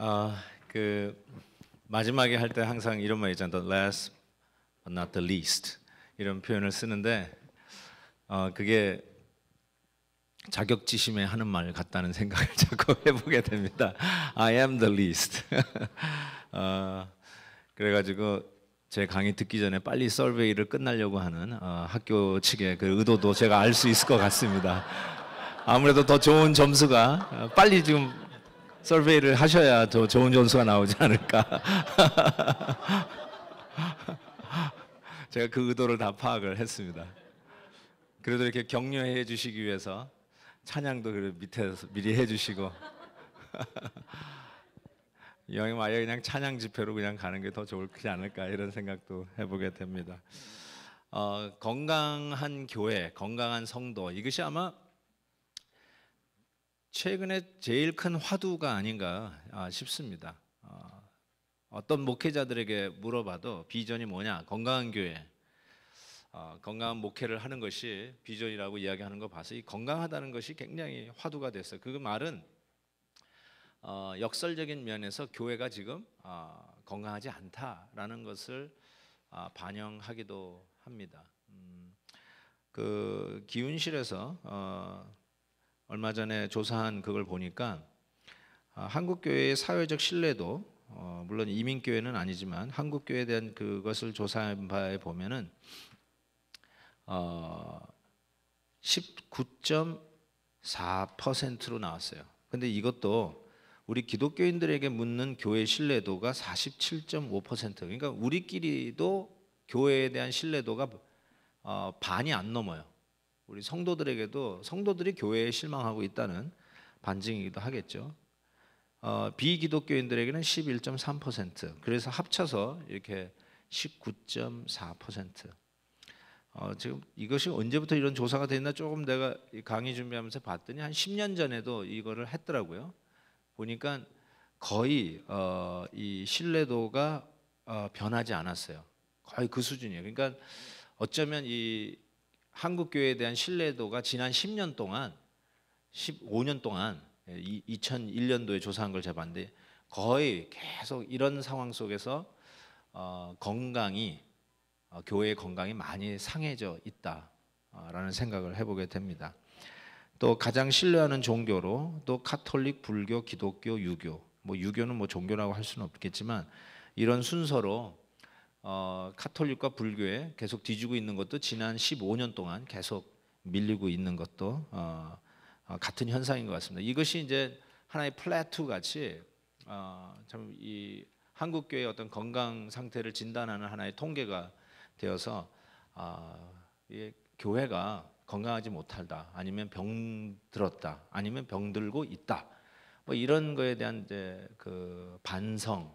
아 그 마지막에 할 때 항상 이런 말 있잖아요. The last but not the least 이런 표현을 쓰는데 어, 그게 자격지심에 하는 말 같다는 생각을 자꾸 해보게 됩니다. I am the least. 어, 그래가지고 제 강의 듣기 전에 빨리 서베이를 끝내려고 하는 어, 학교 측의 그 의도도 제가 알 수 있을 것 같습니다. 아무래도 더 좋은 점수가 어, 빨리 지금 서베이를 하셔야 더 좋은 점수가 나오지 않을까. 제가 그 의도를 다 파악을 했습니다. 그래도 이렇게 격려해 주시기 위해서 찬양도 밑에서 미리 해 주시고 여행 아예 그냥 찬양 집회로 그냥 가는 게 더 좋을지 않을까 이런 생각도 해보게 됩니다. 어, 건강한 교회, 건강한 성도 이것이 아마 최근에 제일 큰 화두가 아닌가 아, 싶습니다. 어, 어떤 목회자들에게 물어봐도 비전이 뭐냐? 건강한 교회. 어, 건강한 목회를 하는 것이 비전이라고 이야기하는 거 봐서 이 건강하다는 것이 굉장히 화두가 됐어요. 그 말은 어, 역설적인 면에서 교회가 지금 건강하지 않다라는 것을 아, 반영하기도 합니다. 음, 그 기운실에서 얼마 전에 조사한 그걸 보니까 아, 한국 교회의 사회적 신뢰도 어, 물론 이민 교회는 아니지만 한국 교회에 대한 그것을 조사한 바에 보면은 어, 19.4%로 나왔어요. 근데 이것도 우리 기독교인들에게 묻는 교회 신뢰도가 47.5% 그러니까 우리끼리도 교회에 대한 신뢰도가 어, 반이 안 넘어요. 우리 성도들에게도 성도들이 교회에 실망하고 있다는 반증이기도 하겠죠. 어, 비기독교인들에게는 11.3% 그래서 합쳐서 이렇게 19.4% 어, 지금 이것이 언제부터 이런 조사가 됐나 조금 내가 강의 준비하면서 봤더니 한 10년 전에도 이거를 했더라고요. 보니까 거의 어, 이 신뢰도가 어, 변하지 않았어요. 거의 그 수준이에요. 그러니까 어쩌면 이 한국 교회에 대한 신뢰도가 지난 10년 동안 15년 동안 2001년도에 예, 조사한 걸 제가 봤는데 거의 계속 이런 상황 속에서 어, 건강이 어, 교회의 건강이 많이 상해져 있다라는 생각을 해보게 됩니다. 또 가장 신뢰하는 종교로 또 카톨릭, 불교, 기독교, 유교 뭐 유교는 뭐 종교라고 할 수는 없겠지만 이런 순서로 어, 카톨릭과 불교에 계속 뒤지고 있는 것도 지난 15년 동안 계속 밀리고 있는 것도 어, 어, 같은 현상인 것 같습니다. 이것이 이제 하나의 플래투 같이 어, 참이 한국 교회의 어떤 건강 상태를 진단하는 하나의 통계가 되어서 아, 이 교회가 건강하지 못할다 아니면 병들었다 아니면 병들고 있다 뭐 이런 거에 대한 이제 그 반성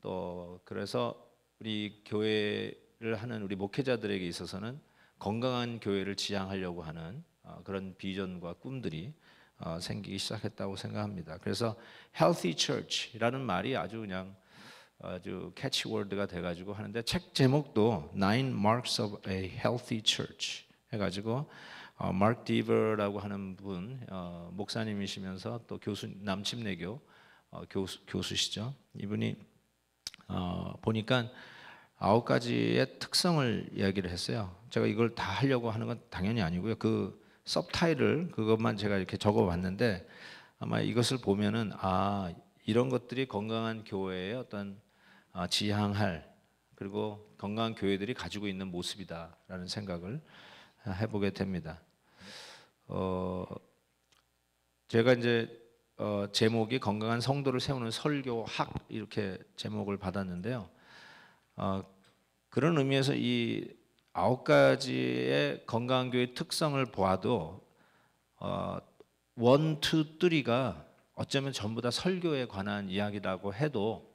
또 그래서 우리 교회를 하는 우리 목회자들에게 있어서는 건강한 교회를 지향하려고 하는 어, 그런 비전과 꿈들이 어, 생기기 시작했다고 생각합니다. 그래서 healthy church라는 말이 아주 그냥 아주 캐치월드가 돼가지고 하는데 책 제목도 Nine Marks of a Healthy Church 해가지고 마크 어, 디버라고 하는 분 목사님이시면서 또 교수 남침내교 교수, 교수시죠. 이분이 어, 보니까 아홉 가지의 특성을 이야기를 했어요. 제가 이걸 다 하려고 하는 건 당연히 아니고요. 그 섭타일을 그것만 제가 이렇게 적어봤는데 아마 이것을 보면은 아 이런 것들이 건강한 교회의 어떤 아, 지향할 그리고 건강한 교회들이 가지고 있는 모습이다라는 생각을 해보게 됩니다. 어, 제가 이제 어, 제목이 건강한 성도를 세우는 설교학 이렇게 제목을 받았는데요. 어, 그런 의미에서 이 아홉 가지의 건강한 교회 특성을 보아도 어, 원, 투, 쓰리가 어쩌면 전부 다 설교에 관한 이야기라고 해도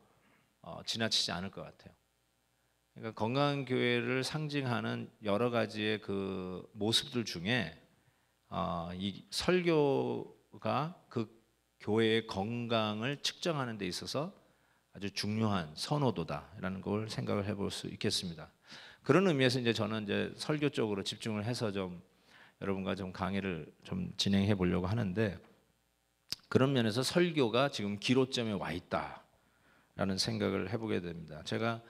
어, 지나치지 않을 것 같아요. 그러니까 건강한 교회를 상징하는 여러 가지의 그 모습들 중에 어, 이 설교가 그 교회의 건강을 측정하는 데 있어서 아주 중요한 선호도다라는 걸 생각을 해볼 수 있겠습니다. 그런 의미에서 이제 저는 이제 설교 쪽으로 집중을 해서 좀 여러분과 좀 강의를 좀 진행해 보려고 하는데 그런 면에서 설교가 지금 기로점에 와 있다라는 생각을 해보게 됩니다. 제가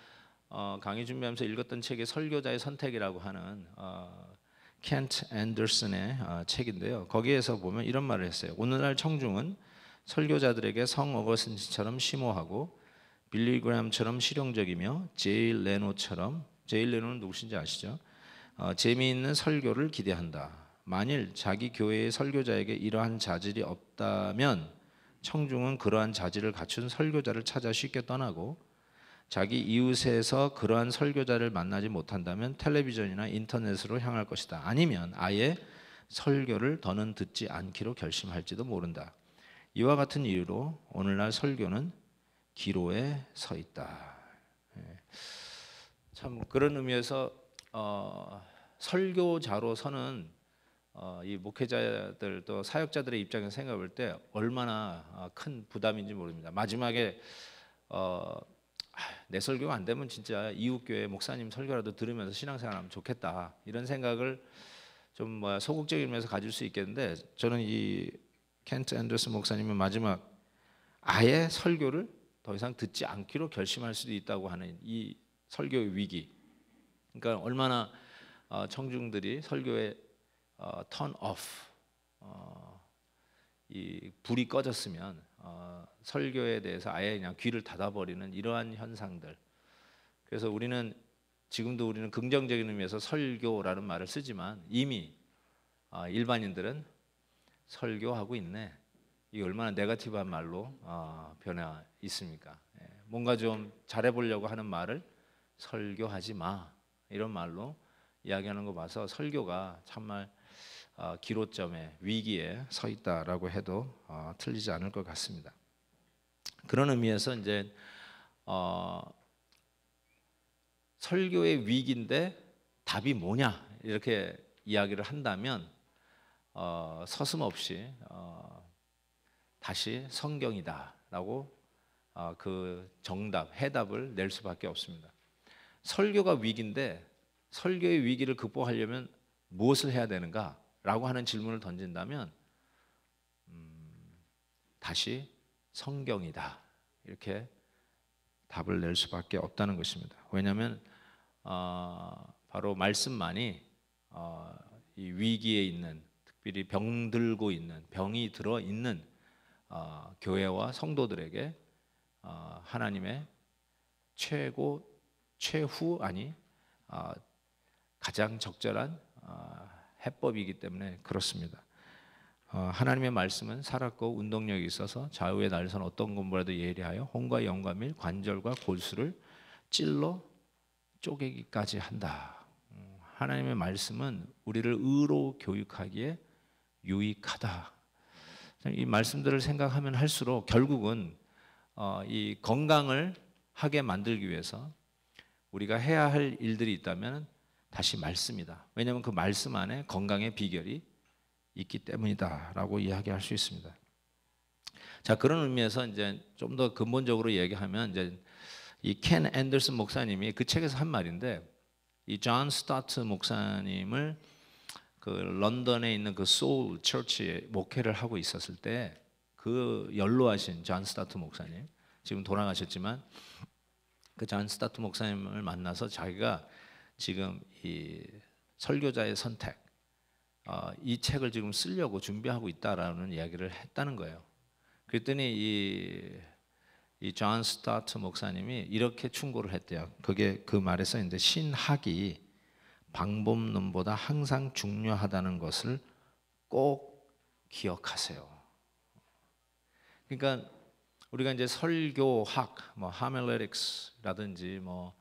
어, 강의 준비하면서 읽었던 책이 설교자의 선택이라고 하는 켄트 어, 앤더슨의 어, 책인데요. 거기에서 보면 이런 말을 했어요. 오늘날 청중은 설교자들에게 성어거슨틴처럼 심오하고 빌리 그램처럼 실용적이며 제일 레노처럼 제일 레노는 누구신지 아시죠? 어, 재미있는 설교를 기대한다. 만일 자기 교회의 설교자에게 이러한 자질이 없다면 청중은 그러한 자질을 갖춘 설교자를 찾아 쉽게 떠나고 자기 이웃에서 그러한 설교자를 만나지 못한다면 텔레비전이나 인터넷으로 향할 것이다. 아니면 아예 설교를 더는 듣지 않기로 결심할지도 모른다. 이와 같은 이유로 오늘날 설교는 기로에 서 있다. 예. 참 그런 의미에서 어, 설교자로서는 어, 이 목회자들 또 사역자들의 입장에서 생각할 때 얼마나 어, 큰 부담인지 모릅니다. 마지막에 어, 내 설교가 안 되면 진짜 이웃교회 목사님 설교라도 들으면서 신앙생활하면 좋겠다 이런 생각을 좀 소극적인 면서 가질 수 있겠는데 저는 이 켄트 앤더스 목사님은 마지막 아예 설교를 더 이상 듣지 않기로 결심할 수도 있다고 하는 이 설교의 위기. 그러니까 얼마나 어, 청중들이 설교에 턴 어, 오프 어, 이 불이 꺼졌으면 설교에 대해서 아예 그냥 귀를 닫아버리는 이러한 현상들. 그래서 우리는 지금도 우리는 긍정적인 의미에서 설교라는 말을 쓰지만 이미 일반인들은 설교하고 있네. 이 얼마나 네거티브한 말로 어, 변화 있습니까? 예, 뭔가 좀 잘해보려고 하는 말을 설교하지 마 이런 말로 이야기하는 거 봐서 설교가 정말 어, 기로점에 위기에 서 있다라고 해도 어, 틀리지 않을 것 같습니다. 그런 의미에서 이제 어, 설교의 위기인데 답이 뭐냐 이렇게 이야기를 한다면 어, 서슴없이 어, 다시 성경이다라고 어, 그 정답, 해답을 낼 수밖에 없습니다. 설교가 위기인데 설교의 위기를 극복하려면 무엇을 해야 되는가라고 하는 질문을 던진다면 음, 다시 성경이다 이렇게 답을 낼 수밖에 없다는 것입니다. 왜냐하면 어, 바로 말씀만이 어, 이 위기에 있는 미리 병들고 있는 병이 들어 있는 어, 교회와 성도들에게 어, 하나님의 최고 최후 아니 어, 가장 적절한 어, 해법이기 때문에 그렇습니다. 어, 하나님의 말씀은 살았고 운동력이 있어서 좌우의 날선 어떤 건보라도 예리하여 혼과 영과 밀 관절과 골수를 찔러 쪼개기까지 한다. 음, 하나님의 말씀은 우리를 의로 교육하기에 유익하다. 이 말씀들을 생각하면 할수록 결국은 어, 이 건강을 하게 만들기 위해서 우리가 해야 할 일들이 있다면 다시 말씀이다. 왜냐하면 그 말씀 안에 건강의 비결이 있기 때문이다라고 이야기할 수 있습니다. 자 그런 의미에서 이제 좀 더 근본적으로 얘기하면 이제 이 켄 앤더슨 목사님이 그 책에서 한 말인데 이 존 스타트 목사님을 그 런던에 있는 그 소울 철치 목회를 하고 있었을 때 그 연로하신 존 스타트 목사님 지금 돌아가셨지만 그 존 스타트 목사님을 만나서 자기가 지금 이 설교자의 선택 어, 이 책을 지금 쓰려고 준비하고 있다라는 이야기를 했다는 거예요. 그랬더니 이 이존 스타트 목사님이 이렇게 충고를 했대요. 그게 그 말에 써 있는데 신학이 방법론보다 항상 중요하다는 것을 꼭 기억하세요. 그러니까 우리가 이제 설교학, 뭐 하멜레릭스라든지 뭐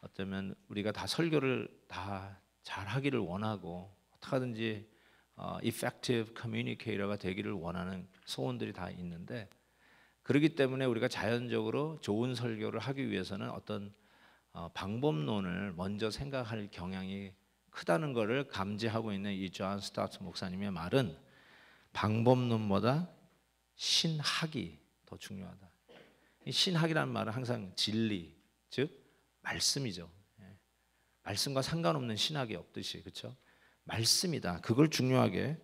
어쩌면 우리가 다 설교를 다 잘하기를 원하고 어떻게든지 어, effective communicator가 되기를 원하는 소원들이 다 있는데 그렇기 때문에 우리가 자연적으로 좋은 설교를 하기 위해서는 어떤 어, 방법론을 먼저 생각할 경향이 크다는 것을 감지하고 있는 이 조한 스타트 목사님의 말은 방법론보다 신학이 더 중요하다. 신학이라는 말은 항상 진리, 즉 말씀이죠. 예. 말씀과 상관없는 신학이 없듯이 그렇죠. 말씀이다. 그걸 중요하게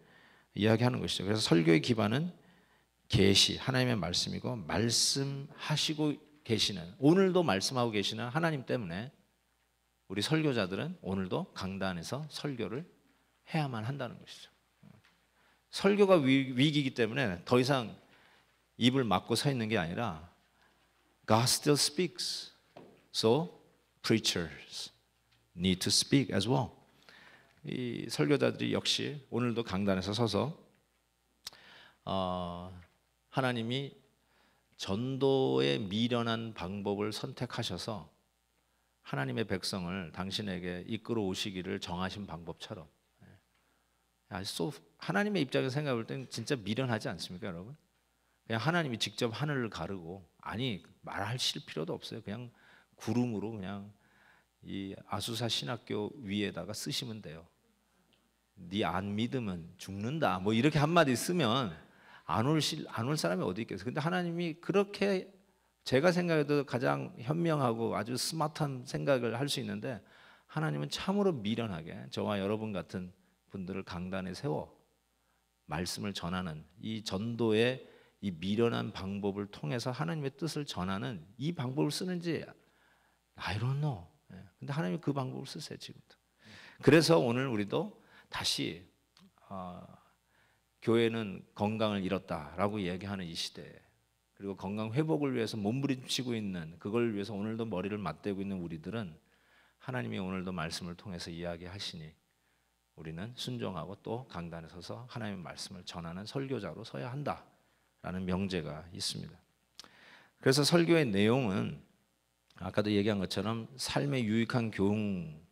이야기하는 것이죠. 그래서 설교의 기반은 계시 하나님의 말씀이고 말씀하시고 계시는 오늘도 말씀하고 계시는 하나님 때문에 우리 설교자들은 오늘도 강단에서 설교를 해야만 한다는 것이죠. 설교가 위기이기 때문에 더 이상 입을 막고 서 있는 게 아니라 God still speaks. So preachers need to speak as well. 이 설교자들이 역시 오늘도 강단에서 서서 어, 하나님이 전도의 미련한 방법을 선택하셔서 하나님의 백성을 당신에게 이끌어 오시기를 정하신 방법처럼 예. 아, 하나님의 입장에서 생각해 볼 때는 진짜 미련하지 않습니까 여러분? 그냥 하나님이 직접 하늘을 가르고 아니 말하실 필요도 없어요 그냥 구름으로 그냥 이 아수사 신학교 위에다가 쓰시면 돼요 네 안 믿으면 죽는다 뭐 이렇게 한마디 쓰면 안올 안올 사람이 어디 있겠어요. 근데 하나님이 그렇게 제가 생각해도 가장 현명하고 아주 스마트한 생각을 할 수 있는데 하나님은 참으로 미련하게 저와 여러분 같은 분들을 강단에 세워 말씀을 전하는 이 전도의 이 미련한 방법을 통해서 하나님의 뜻을 전하는 이 방법을 쓰는지 I don't know. 예. 근데 하나님이 그 방법을 쓰세요 지금도. 그래서 오늘 우리도 다시 어, 교회는 건강을 잃었다라고 얘기하는 이 시대에 그리고 건강 회복을 위해서 몸부림치고 있는 그걸 위해서 오늘도 머리를 맞대고 있는 우리들은 하나님이 오늘도 말씀을 통해서 이야기하시니 우리는 순종하고 또 강단에 서서 하나님의 말씀을 전하는 설교자로 서야 한다라는 명제가 있습니다. 그래서 설교의 내용은 아까도 얘기한 것처럼 삶에 유익한 교훈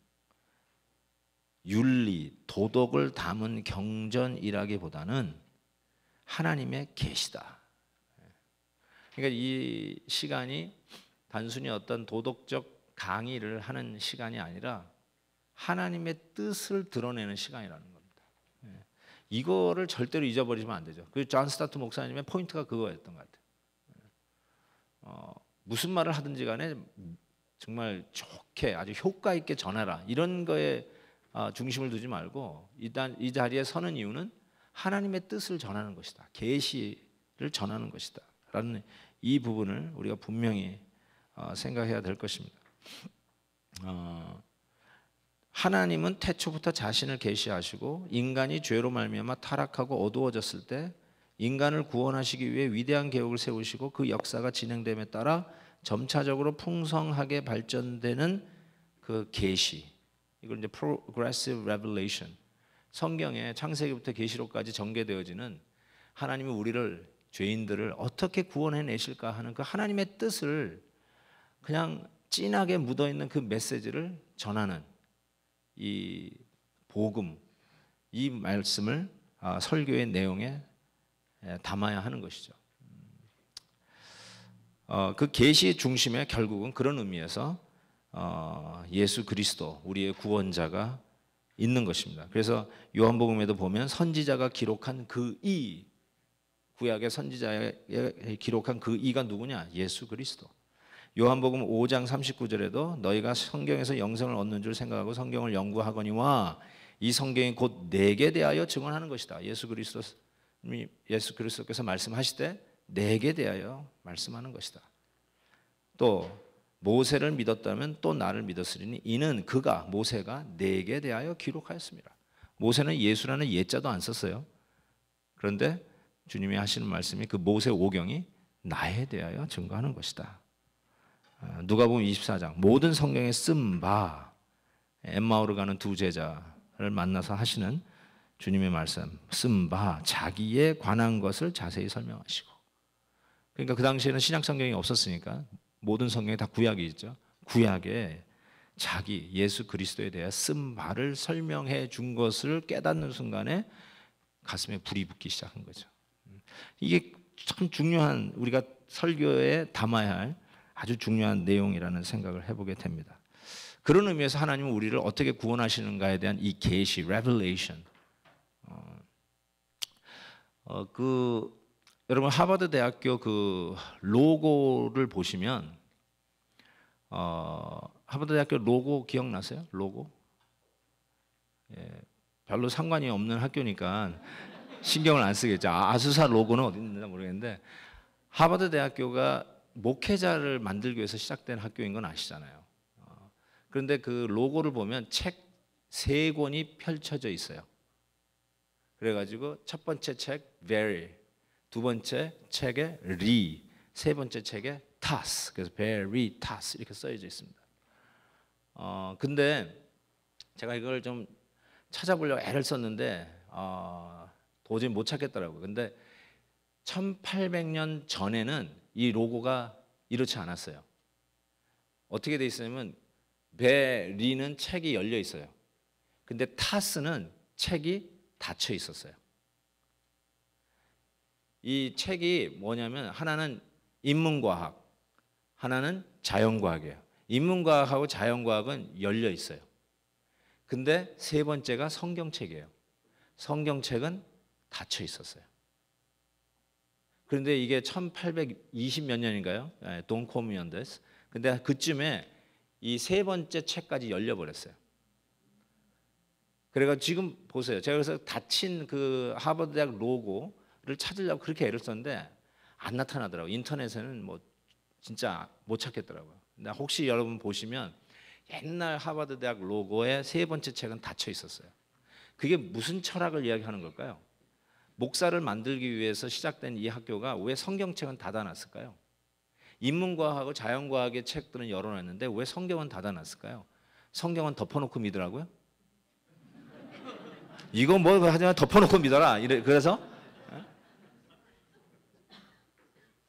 윤리, 도덕을 담은 경전이라기보다는 하나님의 계시다. 그러니까 이 시간이 단순히 어떤 도덕적 강의를 하는 시간이 아니라 하나님의 뜻을 드러내는 시간이라는 겁니다. 예. 이거를 절대로 잊어버리시면 안 되죠. 그존 스타트 목사님의 포인트가 그거였던 것 같아요. 어, 무슨 말을 하든지 간에 정말 좋게 아주 효과 있게 전해라 이런 거에 아, 중심을 두지 말고 일단 이 자리에 서는 이유는 하나님의 뜻을 전하는 것이다. 계시를 전하는 것이다. 라는 이 부분을 우리가 분명히 어, 생각해야 될 것입니다. 어, 하나님은 태초부터 자신을 계시하시고 인간이 죄로 말미암아 타락하고 어두워졌을 때 인간을 구원하시기 위해 위대한 계획을 세우시고 그 역사가 진행됨에 따라 점차적으로 풍성하게 발전되는 그 계시 이걸 이제 progressive revelation. 성경의 창세기부터 계시록까지 전개되어지는 하나님이 우리를 죄인들을 어떻게 구원해 내실까 하는 그 하나님의 뜻을 그냥 진하게 묻어 있는 그 메시지를 전하는 이 복음 이 말씀을 아, 설교의 내용에 예, 담아야 하는 것이죠. 음. 어, 그 계시 중심에 결국은 그런 의미에서 어, 예수 그리스도 우리의 구원자가 있는 것입니다. 그래서 요한복음에도 보면 선지자가 기록한 그 이 구약의 선지자에 기록한 그 이가 누구냐? 예수 그리스도. 요한복음 5장 39절에도 너희가 성경에서 영생을 얻는 줄 생각하고 성경을 연구하거니와 이 성경이 곧 내게 대하여 증언하는 것이다. 예수 그리스도 예수 그리스도께서 말씀하실 때 내게 대하여 말씀하는 것이다. 또 모세를 믿었다면 또 나를 믿었으리니 이는 그가 모세가 내게 대하여 기록하였습니다. 모세는 예수라는 예자도 안 썼어요. 그런데 주님이 하시는 말씀이 그 모세 오경이 나에 대하여 증거하는 것이다. 아, 누가복음 24장 모든 성경에 쓴 바 엠마오로 가는 두 제자를 만나서 하시는 주님의 말씀 쓴바 자기에 관한 것을 자세히 설명하시고 그러니까 그 당시에는 신약 성경이 없었으니까 모든 성경에 다 구약이 있죠. 구약에 자기 예수 그리스도에 대해 쓴 말을 설명해 준 것을 깨닫는 순간에 가슴에 불이 붙기 시작한 거죠. 이게 참 중요한 우리가 설교에 담아야 할 아주 중요한 내용이라는 생각을 해보게 됩니다. 그런 의미에서 하나님은 우리를 어떻게 구원하시는가에 대한 이 계시, revelation. 어, 어, 그 여러분 하버드 대학교 그 로고를 보시면 어, 하버드 대학교 로고 기억나세요? 로고? 예, 별로 상관이 없는 학교니까 신경을 안 쓰겠죠. 아, 아수사 로고는 어디 있는지 모르겠는데 하버드 대학교가 목회자를 만들기 위해서 시작된 학교인 건 아시잖아요. 어, 그런데 그 로고를 보면 책 세 권이 펼쳐져 있어요. 그래가지고 첫 번째 책 Very 두 번째 책에 리, 세 번째 책에 타스. 그래서 베리 타스 이렇게 써져 있습니다. 어, 근데 제가 이걸 좀 찾아보려고 애를 썼는데 어, 도저히 못 찾겠더라고요. 근데 1800년 전에는 이 로고가 이렇지 않았어요. 어떻게 돼 있었냐면 베리는 책이 열려 있어요. 근데 타스는 책이 닫혀 있었어요. 이 책이 뭐냐면 하나는 인문과학, 하나는 자연과학이에요. 인문과학하고 자연과학은 열려 있어요. 근데 세 번째가 성경책이에요. 성경책은 닫혀 있었어요. 그런데 이게 1820몇 년인가요? 동코미언데스. 예, 근데 그쯤에 이 세 번째 책까지 열려버렸어요. 그래가 지금 보세요. 제가 그래서 닫힌 그 하버드대학 로고 찾으려고 그렇게 애를 썼는데 안 나타나더라고요. 인터넷에는 뭐 진짜 못 찾겠더라고요. 근데 혹시 여러분 보시면 옛날 하버드 대학 로고에 세 번째 책은 닫혀 있었어요. 그게 무슨 철학을 이야기하는 걸까요? 목사를 만들기 위해서 시작된 이 학교가 왜 성경책은 닫아놨을까요? 인문과학하고 자연과학의 책들은 열어놨는데 왜 성경은 닫아놨을까요? 성경은 덮어놓고 믿으라고요? 이거 뭐 하지만 덮어놓고 믿어라. 이래, 그래서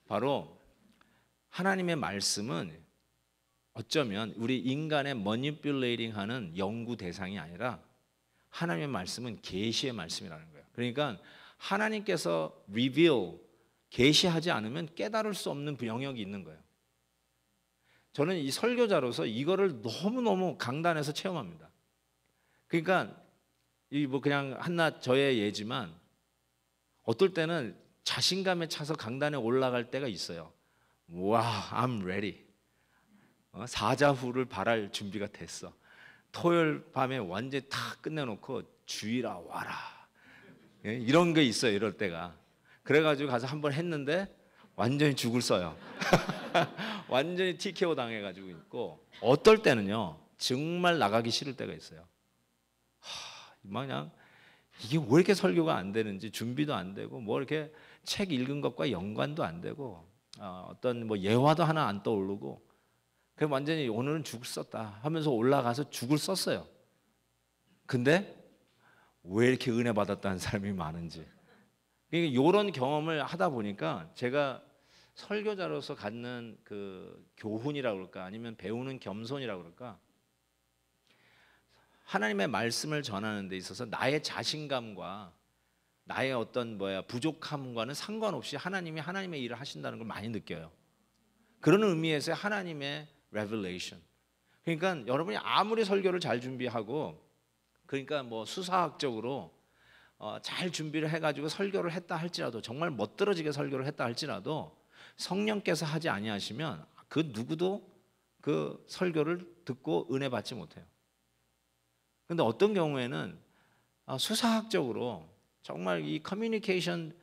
바로 하나님의 말씀은 어쩌면 우리 인간의 머니뷸레이딩하는 연구 대상이 아니라 하나님의 말씀은 계시의 말씀이라는 거예요. 그러니까 하나님께서 리빌 계시하지 않으면 깨달을 수 없는 영역이 있는 거예요. 저는 이 설교자로서 이거를 너무너무 강단에서 체험합니다. 그러니까 이 뭐 그냥 한낱 저의 예지만 어떨 때는 자신감에 차서 강단에 올라갈 때가 있어요. 와, I'm ready. 어? 사자후를 바랄 준비가 됐어. 토요일 밤에 완전다 끝내놓고 주의라 와라. 예? 이런 게 있어요. 이럴 때가. 그래가지고 가서 한번 했는데 완전히 죽을 써요. 완전히 TKO 당해가지고 있고 어떨 때는요 정말 나가기 싫을 때가 있어요. 하, 그냥 이게 왜 이렇게 설교가 안 되는지 준비도 안 되고 뭐 이렇게 책 읽은 것과 연관도 안 되고 어, 떤뭐 예화도 하나 안 떠오르고 그 완전히 오늘은 죽을 썼다 하면서 올라가서 죽을 썼어요. 근데 왜 이렇게 은혜 받았다는 사람이 많은지. 그러니까 이런 경험을 하다 보니까 제가 설교자로서 갖는 그 교훈이라 그럴까 아니면 배우는 겸손이라 그럴까 하나님의 말씀을 전하는 데 있어서 나의 자신감과 나의 어떤 뭐야 부족함과는 상관없이 하나님이 하나님의 일을 하신다는 걸 많이 느껴요. 그런 의미에서 하나님의 revelation. 그러니까 여러분이 아무리 설교를 잘 준비하고 그러니까 뭐 수사학적으로 어, 잘 준비를 해가지고 설교를 했다 할지라도 정말 멋들어지게 설교를 했다 할지라도 성령께서 하지 아니하시면 그 누구도 그 설교를 듣고 은혜 받지 못해요. 근데 어떤 경우에는 아, 수사학적으로 정말 이 커뮤니케이션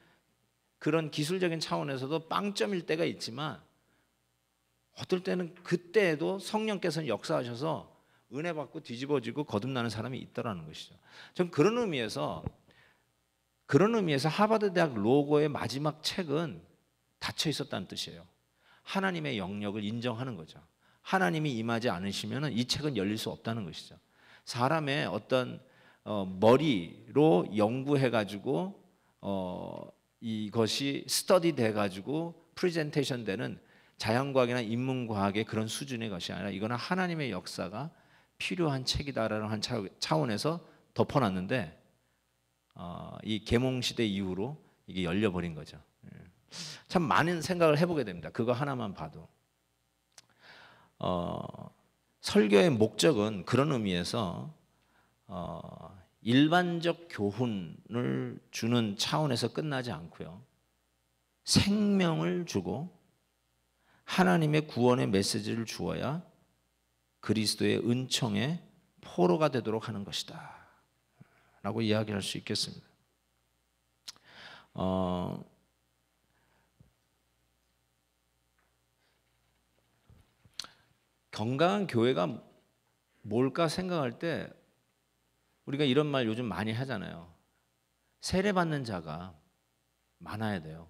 그런 기술적인 차원에서도 빵점일 때가 있지만 어떨 때는 그때에도 성령께서는 역사하셔서 은혜 받고 뒤집어지고 거듭나는 사람이 있더라는 것이죠. 전 그런 의미에서 그런 의미에서 하버드 대학 로고의 마지막 책은 닫혀 있었다는 뜻이에요. 하나님의 영역을 인정하는 거죠. 하나님이 임하지 않으시면 이 책은 열릴 수 없다는 것이죠. 사람의 어떤 어, 머리로 연구해가지고 어, 이것이 스터디 돼가지고 프레젠테이션 되는 자연과학이나 인문과학의 그런 수준의 것이 아니라 이거는 하나님의 역사가 필요한 책이다라는 한 차원에서 덮어놨는데 어, 이 계몽시대 이후로 이게 열려버린 거죠. 예. 참 많은 생각을 해보게 됩니다. 그거 하나만 봐도. 어, 설교의 목적은 그런 의미에서 어, 일반적 교훈을 주는 차원에서 끝나지 않고요. 생명을 주고 하나님의 구원의 메시지를 주어야 그리스도의 은총에 포로가 되도록 하는 것이다. 라고 이야기할 수 있겠습니다. 어, 건강한 교회가 뭘까 생각할 때 우리가 이런 말 요즘 많이 하잖아요. 세례받는 자가 많아야 돼요.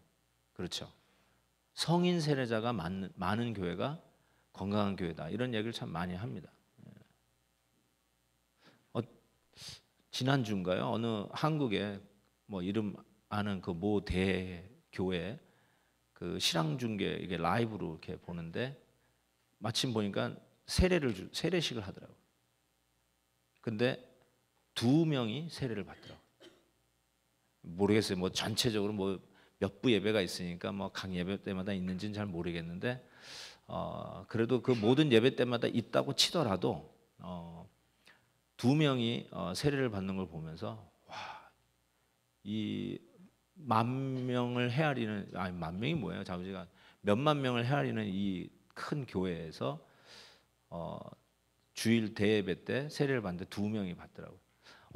그렇죠. 성인 세례자가 많은, 많은 교회가 건강한 교회다. 이런 얘기를 참 많이 합니다. 예. 어, 지난주인가요? 어느 한국에 뭐 이름 아는 그 모 대교회 그 실황 중계 이게 라이브로 이렇게 보는데 마침 보니까 세례를 주, 세례식을 하더라고요. 근데 두 명이 세례를 받더라고. 모르겠어요. 뭐 전체적으로 뭐 몇 부 예배가 있으니까 뭐각 예배 때마다 있는지는 잘 모르겠는데 어 그래도 그 모든 예배 때마다 있다고 치더라도 어 두 명이 어 세례를 받는 걸 보면서 와 이 만 명을 헤아리는 아니 만 명이 뭐예요? 자부지가 몇만 명을 헤아리는 이 큰 교회에서 어, 주일 대예배 때 세례를 받는데 두 명이 받더라고요.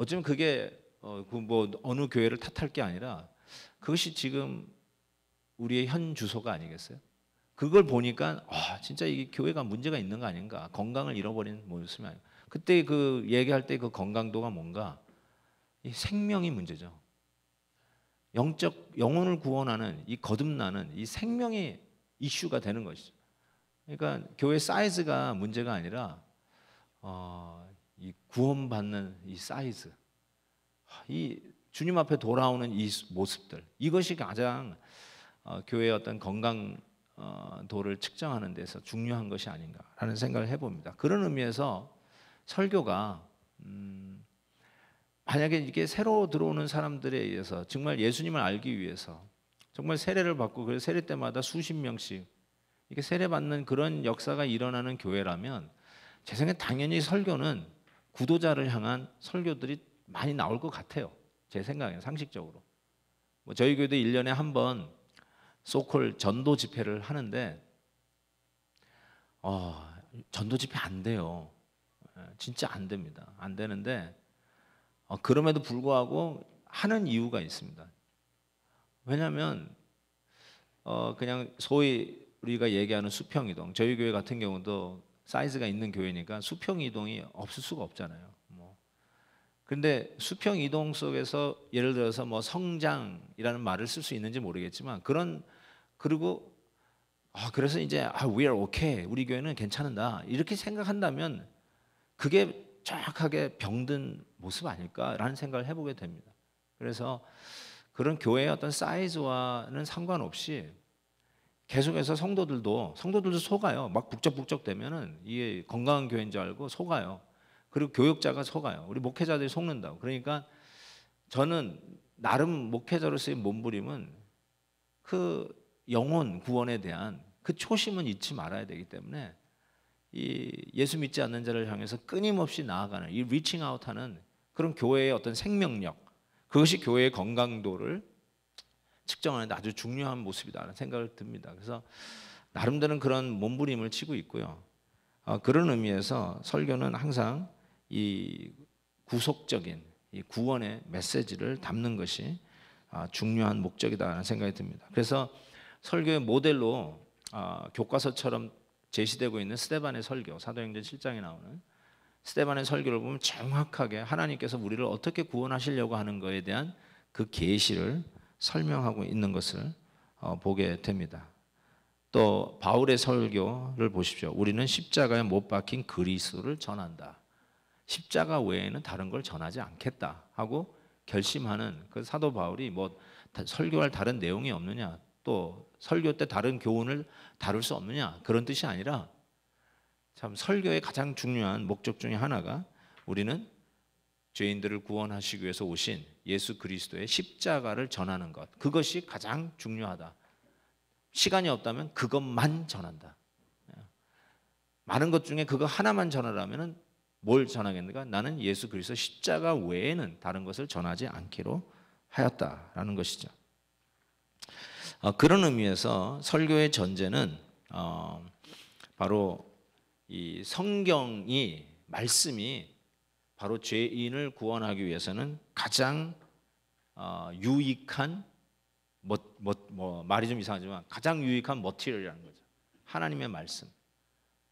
어쩌면 그게 어, 그뭐 어느 교회를 탓할 게 아니라 그것이 지금 우리의 현 주소가 아니겠어요? 그걸 보니까 아 진짜 이 교회가 문제가 있는 거 아닌가 건강을 잃어버린 모습이 아니 그때 그 얘기할 때 그 건강도가 뭔가 생명이 문제죠. 영적 영혼을 구원하는 이 거듭나는 이 생명이 이슈가 되는 것이죠. 그러니까 교회 사이즈가 문제가 아니라 어, 이 구원받는 이 사이즈, 이 주님 앞에 돌아오는 이 모습들 이것이 가장 어, 교회의 어떤 건강 어, 도를 측정하는 데서 중요한 것이 아닌가라는 생각을 해봅니다. 그런 의미에서 설교가 음, 만약에 이게 새로 들어오는 사람들에 의해서 정말 예수님을 알기 위해서 정말 세례를 받고 그 세례 때마다 수십 명씩 이렇게 세례 받는 그런 역사가 일어나는 교회라면 제 생각에 당연히 설교는 구도자를 향한 설교들이 많이 나올 것 같아요. 제 생각에 상식적으로. 뭐 저희 교회도 1년에 한 번 소콜 전도 집회를 하는데 어, 전도 집회 안 돼요. 예, 진짜 안 됩니다. 안 되는데 어, 그럼에도 불구하고 하는 이유가 있습니다. 왜냐하면 어, 그냥 소위 우리가 얘기하는 수평이동 저희 교회 같은 경우도 사이즈가 있는 교회니까 수평 이동이 없을 수가 없잖아요. 뭐. 근데 수평 이동 속에서 예를 들어서 뭐 성장이라는 말을 쓸 수 있는지 모르겠지만 그런 그리고 아 그래서 이제 아 we are okay 우리 교회는 괜찮은다 이렇게 생각한다면 그게 정확하게 병든 모습 아닐까라는 생각을 해보게 됩니다. 그래서 그런 교회의 어떤 사이즈와는 상관없이 계속해서 성도들도 성도들도 속아요. 막 북적북적 되면은 이게 건강한 교회인 줄 알고 속아요. 그리고 교육자가 속아요. 우리 목회자들이 속는다고. 그러니까 저는 나름 목회자로서의 몸부림은 그 영혼 구원에 대한 그 초심은 잊지 말아야 되기 때문에 이 예수 믿지 않는 자를 향해서 끊임없이 나아가는 이 리칭 아웃하는 그런 교회의 어떤 생명력 그것이 교회의 건강도를 측정하는데 아주 중요한 모습이다라는 생각을 듭니다. 그래서 나름대로 그런 몸부림을 치고 있고요. 어, 그런 의미에서 설교는 항상 이 구속적인 이 구원의 메시지를 담는 것이 아, 중요한 목적이다라는 생각이 듭니다. 그래서 설교의 모델로 아, 교과서처럼 제시되고 있는 스테반의 설교, 사도행전 7장에 나오는 스테반의 설교를 보면 정확하게 하나님께서 우리를 어떻게 구원하시려고 하는 것에 대한 그 계시를 설명하고 있는 것을 어, 보게 됩니다. 또 바울의 설교를 보십시오. 우리는 십자가에 못 박힌 그리스도를 전한다. 십자가 외에는 다른 걸 전하지 않겠다 하고 결심하는 그 사도 바울이 뭐 설교할 다른 내용이 없느냐 또 설교 때 다른 교훈을 다룰 수 없느냐 그런 뜻이 아니라 참 설교의 가장 중요한 목적 중에 하나가 우리는 죄인들을 구원하시기 위해서 오신 예수 그리스도의 십자가를 전하는 것. 그것이 가장 중요하다. 시간이 없다면 그것만 전한다. 많은 것 중에 그거 하나만 전하라면 뭘 전하겠는가? 나는 예수 그리스도 십자가 외에는 다른 것을 전하지 않기로 하였다라는 것이죠. 어, 그런 의미에서 설교의 전제는 어, 바로 이 성경이 말씀이 바로 죄인을 구원하기 위해서는 가장 어, 유익한 뭐, 뭐, 뭐, 말이 좀 이상하지만 가장 유익한 머티리얼이라는 거죠. 하나님의 말씀.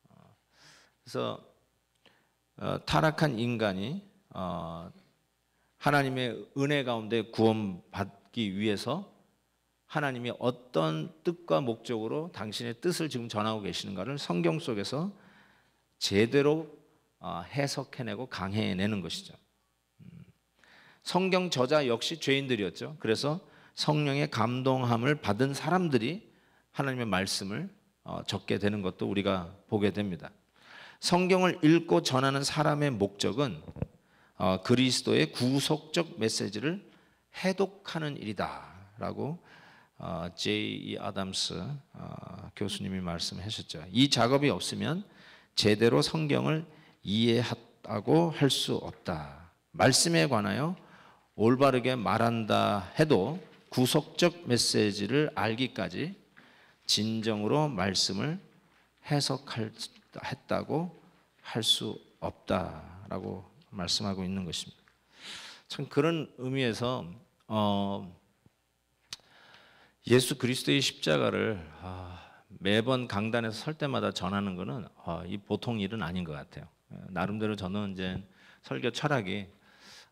어, 그래서 어, 타락한 인간이 어, 하나님의 은혜 가운데 구원받기 위해서 하나님이 어떤 뜻과 목적으로 당신의 뜻을 지금 전하고 계시는가를 성경 속에서 제대로 어, 해석해내고 강해내는 것이죠. 음. 성경 저자 역시 죄인들이었죠. 그래서 성령의 감동함을 받은 사람들이 하나님의 말씀을 어, 적게 되는 것도 우리가 보게 됩니다. 성경을 읽고 전하는 사람의 목적은 어, 그리스도의 구속적 메시지를 해독하는 일이다라고 제이 아담스 교수님이 말씀하셨죠. 이 작업이 없으면 제대로 성경을 이해하고 할 수 없다. 말씀에 관하여 올바르게 말한다 해도 구속적 메시지를 알기까지 진정으로 말씀을 해석했다고 할 수 없다라고 말씀하고 있는 것입니다. 참 그런 의미에서 어, 예수 그리스도의 십자가를 아, 매번 강단에서 설 때마다 전하는 것은 아, 이 보통 일은 아닌 것 같아요. 나름대로 저는 이제 설교 철학이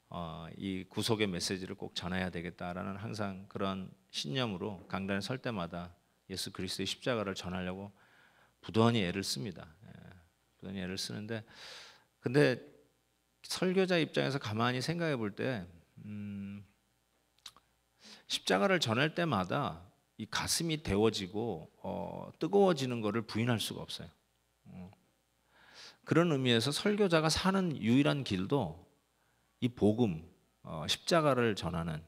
어, 이 구속의 메시지를 꼭 전해야 되겠다라는 항상 그런 신념으로 강단에 설 때마다 예수 그리스도의 십자가를 전하려고 부단히 애를 씁니다. 예, 부단히 애를 쓰는데 근데 설교자 입장에서 가만히 생각해 볼때 음, 십자가를 전할 때마다 이 가슴이 데워지고 어, 뜨거워지는 것을 부인할 수가 없어요. 어, 그런 의미에서 설교자가 사는 유일한 길도 이 복음, 어, 십자가를 전하는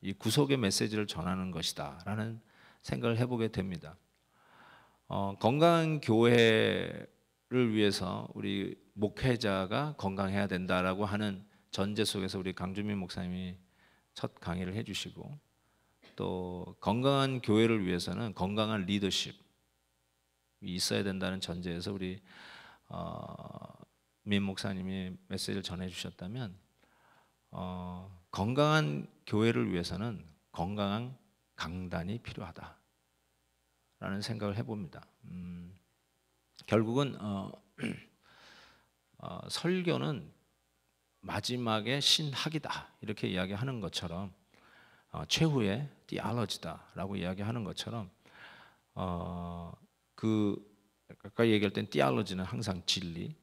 이 구속의 메시지를 전하는 것이다라는 생각을 해보게 됩니다. 어, 건강한 교회를 위해서 우리 목회자가 건강해야 된다라고 하는 전제 속에서 우리 강주민 목사님이 첫 강의를 해주시고 또 건강한 교회를 위해서는 건강한 리더십이 있어야 된다는 전제에서 우리 어, 민 목사님이 메시지를 전해주셨다면 어, 건강한 교회를 위해서는 건강한 강단이 필요하다라는 생각을 해봅니다. 음, 결국은 어, 어, 설교는 마지막에 신학이다 이렇게 이야기하는 것처럼 어, 최후의 디알러지다라고 이야기하는 것처럼 어, 그 아까 얘기할 땐 띠알러지는 항상 진리.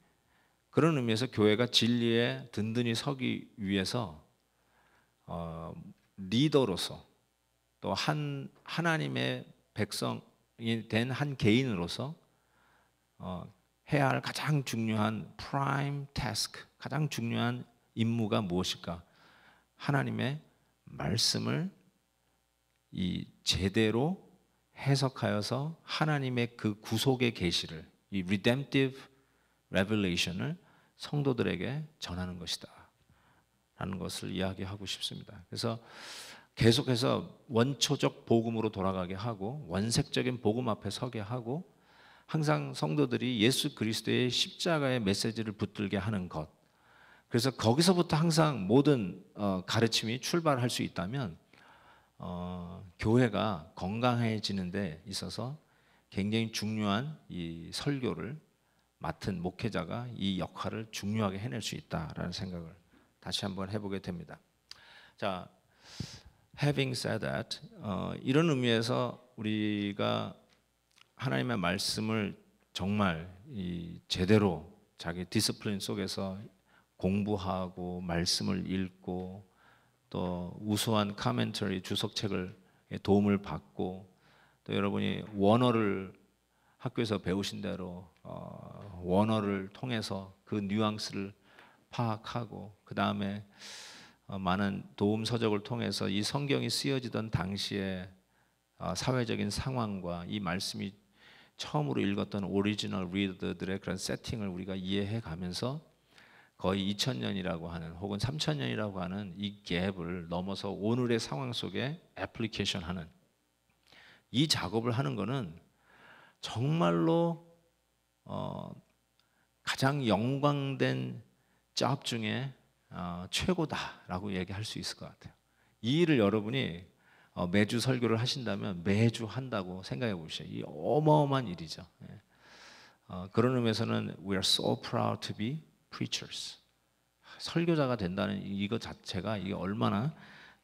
그런 의미에서 교회가 진리에 든든히 서기 위해서 어, 리더로서 또 한 하나님의 백성이 된 한 개인으로서 어, 해야 할 가장 중요한 프라임 태스크, 가장 중요한 임무가 무엇일까? 하나님의 말씀을 이 제대로 해석하여서 하나님의 그 구속의 계시를 이 redemptive revelation을 성도들에게 전하는 것이다. 라는 것을 이야기하고 싶습니다. 그래서 계속해서 원초적 복음으로 돌아가게 하고 원색적인 복음 앞에 서게 하고 항상 성도들이 예수 그리스도의 십자가의 메시지를 붙들게 하는 것. 그래서 거기서부터 항상 모든 어, 가르침이 출발할 수 있다면 어, 교회가 건강해지는데 있어서 굉장히 중요한 이 설교를 맡은 목회자가 이 역할을 중요하게 해낼 수 있다라는 생각을 다시 한번 해보게 됩니다. 자, having said that, 어, 이런 의미에서 우리가 하나님의 말씀을 정말 제대로 자기 디스플린 속에서 공부하고 말씀을 읽고 또 우수한 카멘터리 주석책을 도움을 받고 또 여러분이 원어를 학교에서 배우신 대로 어, 원어를 통해서 그 뉘앙스를 파악하고 그 다음에 어, 많은 도움 서적을 통해서 이 성경이 쓰여지던 당시의 어, 사회적인 상황과 이 말씀이 처음으로 읽었던 오리지널 리더들의 그런 세팅을 우리가 이해해 가면서 거의 2000년이라고 하는 혹은 3000년이라고 하는 이 갭을 넘어서 오늘의 상황 속에 애플리케이션 하는 이 작업을 하는 거는 정말로 어, 가장 영광된 작업 중에 어, 최고다라고 얘기할 수 있을 것 같아요. 이 일을 여러분이 어, 매주 설교를 하신다면 매주 한다고 생각해 보시죠. 이 어마어마한 일이죠. 예. 어, 그런 의미에서는 we are so proud to be preachers. 설교자가 된다는 이거 자체가 이게 얼마나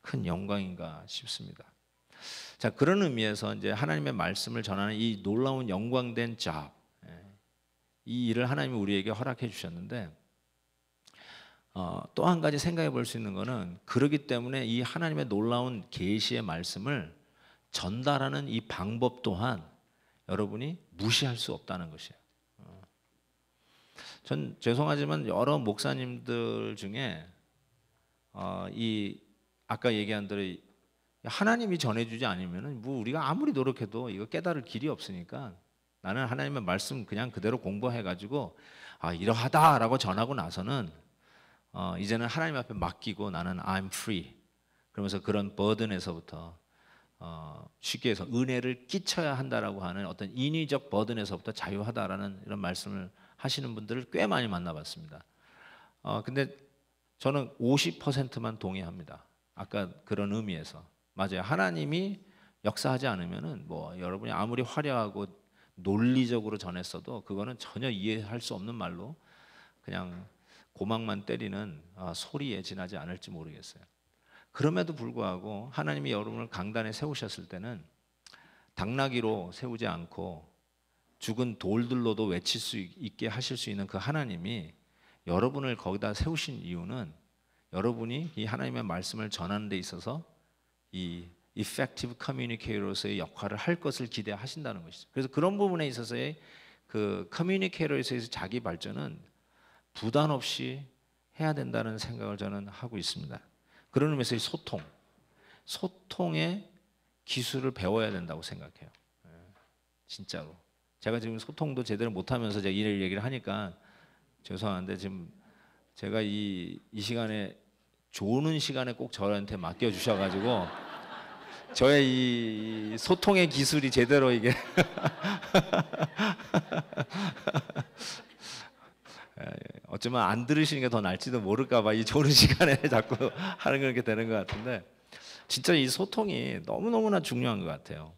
큰 영광인가 싶습니다. 자, 그런 의미에서 이제 하나님의 말씀을 전하는 이 놀라운 영광된 잡, 예, 이 일을 하나님이 우리에게 허락해 주셨는데, 어, 또한 가지 생각해 볼 수 있는 것은 그러기 때문에 이 하나님의 놀라운 계시의 말씀을 전달하는 이 방법 또한 여러분이 무시할 수 없다는 것이에요. 전 죄송하지만 여러 목사님들 중에 어, 이 아까 얘기한 대로 하나님이 전해주지 않으면뭐 우리가 아무리 노력해도 이거 깨달을 길이 없으니까 나는 하나님의 말씀 그냥 그대로 공부해가지고 아 이러하다라고 전하고 나서는 어, 이제는 하나님 앞에 맡기고 나는 I'm free 그러면서 그런 버든에서부터 어, 쉽게 해서 은혜를 끼쳐야 한다라고 하는 어떤 인위적 버든에서부터 자유하다라는 이런 말씀을 하시는 분들을 꽤 많이 만나봤습니다. 어, 근데 저는 50%만 동의합니다. 아까 그런 의미에서 맞아요. 하나님이 역사하지 않으면은 뭐 여러분이 아무리 화려하고 논리적으로 전했어도 그거는 전혀 이해할 수 없는 말로 그냥 고막만 때리는 아, 소리에 지나지 않을지 모르겠어요. 그럼에도 불구하고 하나님이 여러분을 강단에 세우셨을 때는 당나귀로 세우지 않고 죽은 돌들로도 외칠 수 있게 하실 수 있는 그 하나님이 여러분을 거기다 세우신 이유는 여러분이 이 하나님의 말씀을 전하는 데 있어서 이 effective communicator로서의 역할을 할 것을 기대하신다는 것이죠. 그래서 그런 부분에 있어서의 그 c o m m u n 커뮤니케 o 터에서의 자기 발전은 부담 없이 해야 된다는 생각을 저는 하고 있습니다. 그런 의미에서 소통, 소통의 기술을 배워야 된다고 생각해요. 예, 진짜로. 제가 지금 소통도 제대로 못하면서 제가 이를 얘기를 하니까 죄송한데 지금 제가 이, 이 시간에 좋은 시간에 꼭 저한테 맡겨주셔가지고 저의 이 소통의 기술이 제대로 이게 어쩌면 안 들으시는 게 더 날지도 모를까봐 이 좋은 시간에 자꾸 하는 게렇게 되는 것 같은데 진짜 이 소통이 너무너무나 중요한 것 같아요.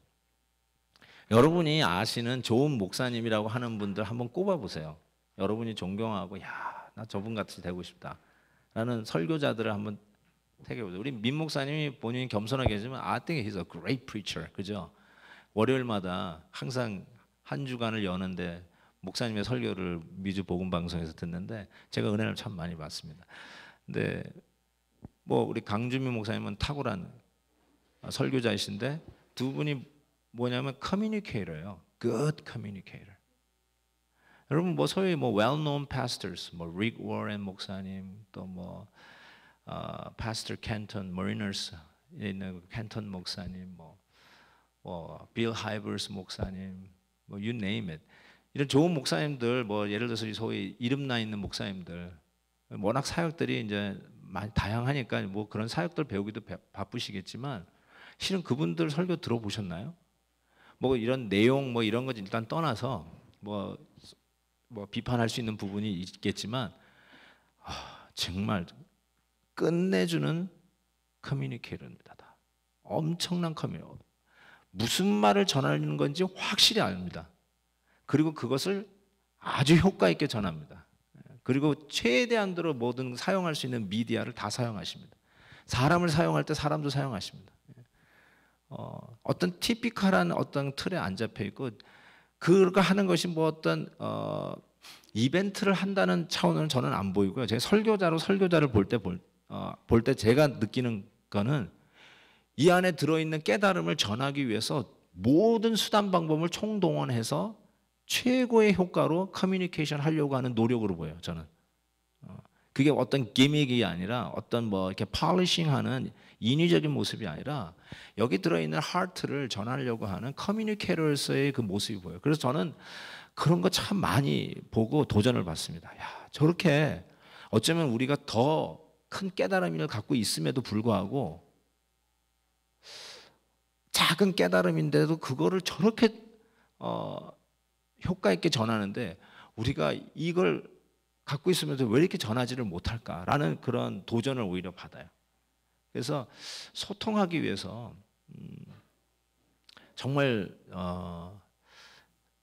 여러분이 아시는 좋은 목사님이라고 하는 분들 한번 꼽아보세요. 여러분이 존경하고 야나 저분 같이 되고 싶다라는 설교자들을 한번 새겨보세요. 우리 민 목사님이 본인이 겸손하게 하지만 I think he's a great preacher. 그죠? 월요일마다 항상 한 주간을 여는데 목사님의 설교를 미주 복음 방송에서 듣는데 제가 은혜를 참 많이 받습니다. 근데 뭐 우리 강주민 목사님은 탁월한 설교자이신데 두 분이 뭐냐면 커뮤니케이터예요. good communicator. 여러분 뭐 소위 뭐 well-known pastors, 뭐릭 워렌 목사님, 또뭐 어, 파스터 켄턴 머리너스 있는 켄턴 그 목사님, 뭐, 뭐빌 하이버스 목사님, 뭐 you name it. 이런 좋은 목사님들, 뭐 예를 들어서 소위 이름 나 있는 목사님들, 워낙 사역들이 이제 많이 다양하니까 뭐 그런 사역들 배우기도 바쁘시겠지만 실은 그분들 설교 들어보셨나요? 뭐 이런 내용 뭐 이런 것 일단 떠나서 뭐, 뭐 비판할 수 있는 부분이 있겠지만 아, 정말 끝내주는 커뮤니케이터입니다. 엄청난 커뮤니 무슨 말을 전하는 건지 확실히 압니다. 그리고 그것을 아주 효과 있게 전합니다. 그리고 최대한도로 모든 사용할 수 있는 미디어를 다 사용하십니다. 사람을 사용할 때 사람도 사용하십니다. 어, 어떤 티피컬한 어떤 틀에 안 잡혀 있고 그거 하는 것이 뭐 어떤 어, 이벤트를 한다는 차원은 저는 안 보이고요. 제 설교자로 설교자를 볼 때볼 볼때 어, 제가 느끼는 거는 이 안에 들어있는 깨달음을 전하기 위해서 모든 수단 방법을 총동원해서 최고의 효과로 커뮤니케이션 하려고 하는 노력으로 보여요. 저는 어, 그게 어떤 기믹이 아니라 어떤 뭐 이렇게 팔리싱하는 인위적인 모습이 아니라 여기 들어있는 하트를 전하려고 하는 커뮤니케이터로서의 그 모습이 보여요. 그래서 저는 그런 거 참 많이 보고 도전을 받습니다. 야, 저렇게 어쩌면 우리가 더 큰 깨달음을 갖고 있음에도 불구하고 작은 깨달음인데도 그거를 저렇게 어, 효과 있게 전하는데 우리가 이걸 갖고 있으면서 왜 이렇게 전하지를 못할까라는 그런 도전을 오히려 받아요. 그래서 소통하기 위해서 음, 정말 어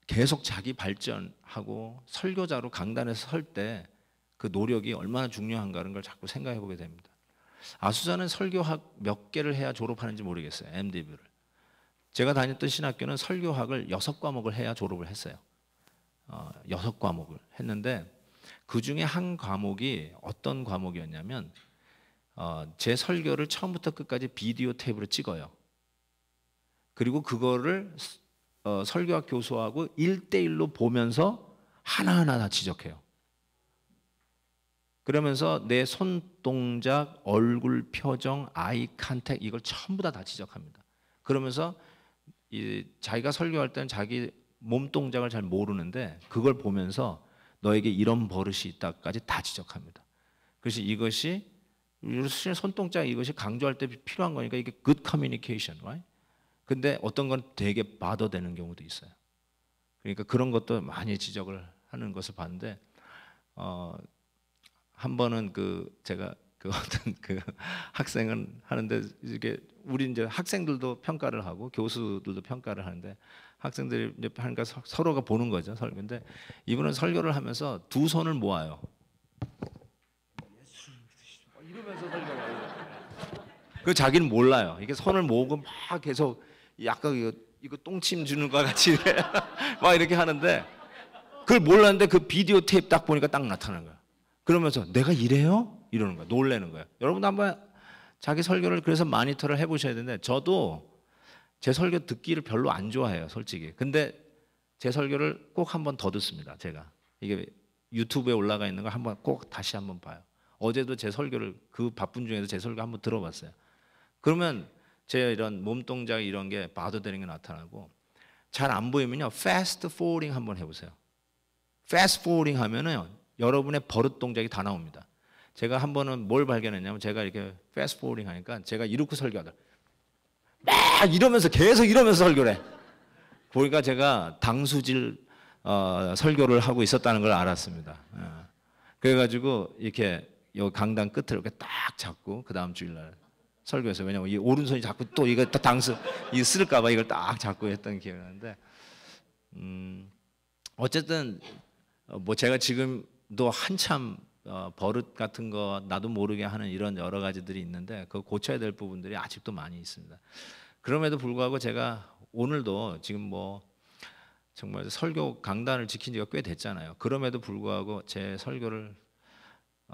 계속 자기 발전하고 설교자로 강단에서 설 때 그 노력이 얼마나 중요한가를 걸 자꾸 생각해 보게 됩니다. 아수자는 설교학 몇 개를 해야 졸업하는지 모르겠어요. MDB를. 제가 다녔던 신학교는 설교학을 여섯 과목을 해야 졸업을 했어요. 어, 여섯 과목을 했는데 그 중에 한 과목이 어떤 과목이었냐면 어, 제 설교를 처음부터 끝까지 비디오 테이프로 찍어요. 그리고 그거를 어, 설교학 교수하고 1대1로 보면서 하나하나 다 지적해요. 그러면서 내 손 동작, 얼굴 표정, 아이 컨택 이걸 전부 다다 지적합니다. 그러면서 자기가 설교할 때는 자기 몸 동작을 잘 모르는데 그걸 보면서 너에게 이런 버릇이 있다까지 다 지적합니다. 그래서 이것이 루스신 손동작 이것이 강조할 때 필요한 거니까 이게 good communication, right? 근데 어떤 건 되게 바더되는 경우도 있어요. 그러니까 그런 것도 많이 지적을 하는 것을 봤는데 어, 한 번은 그 제가 그 어떤 그 학생은 하는데 이게 우리 이제 학생들도 평가를 하고 교수들도 평가를 하는데 학생들이 이제 하니까 그러니까 서로가 보는 거죠 설교인데 이분은 설교를 하면서 두 손을 모아요. 하면서 설명해요. 그 자기는 몰라요. 이게 손을 모으고 막 계속 약간 이거, 이거 똥침 주는 것 같이 막 이렇게 하는데 그걸 몰랐는데 그 비디오 테이프 딱 보니까 딱 나타나는 거야. 그러면서 내가 이래요? 이러는 거야. 놀래는 거야. 여러분도 한번 자기 설교를 그래서 마니터를 해보셔야 되는데 저도 제 설교 듣기를 별로 안 좋아해요. 솔직히. 근데 제 설교를 꼭 한번 더 듣습니다. 제가. 이게 유튜브에 올라가 있는 거 한번 꼭 다시 한번 봐요. 어제도 제 설교를 그 바쁜 중에도 제 설교 한번 들어봤어요. 그러면 제 이런 몸 동작 이런 게 봐도 되는 게 나타나고 잘 안 보이면요. 패스트 t f o 한번 해 보세요. 패스트 t f o 하면은 여러분의 버릇 동작이 다 나옵니다. 제가 한 번은 뭘 발견했냐면 제가 이렇게 패스트 t f o 하니까 제가 이렇게 설교하더라. 막 이러면서 계속 이러면서 설교를 해. 보니까 제가 당수질 어, 설교를 하고 있었다는 걸 알았습니다. 어. 그래가지고 이렇게 요 강당 끝을 이렇게 딱 잡고 그 다음 주일날 설교해서 왜냐면 이 오른손이 자꾸 또 이거 또 당수 이 쓸까봐 이걸 딱 잡고 했던 기억이 나는데 음 어쨌든 어, 뭐 제가 지금도 한참 어 버릇 같은 거 나도 모르게 하는 이런 여러 가지들이 있는데 그 고쳐야 될 부분들이 아직도 많이 있습니다. 그럼에도 불구하고 제가 오늘도 지금 뭐 정말 설교 강단을 지킨 지가 꽤 됐잖아요. 그럼에도 불구하고 제 설교를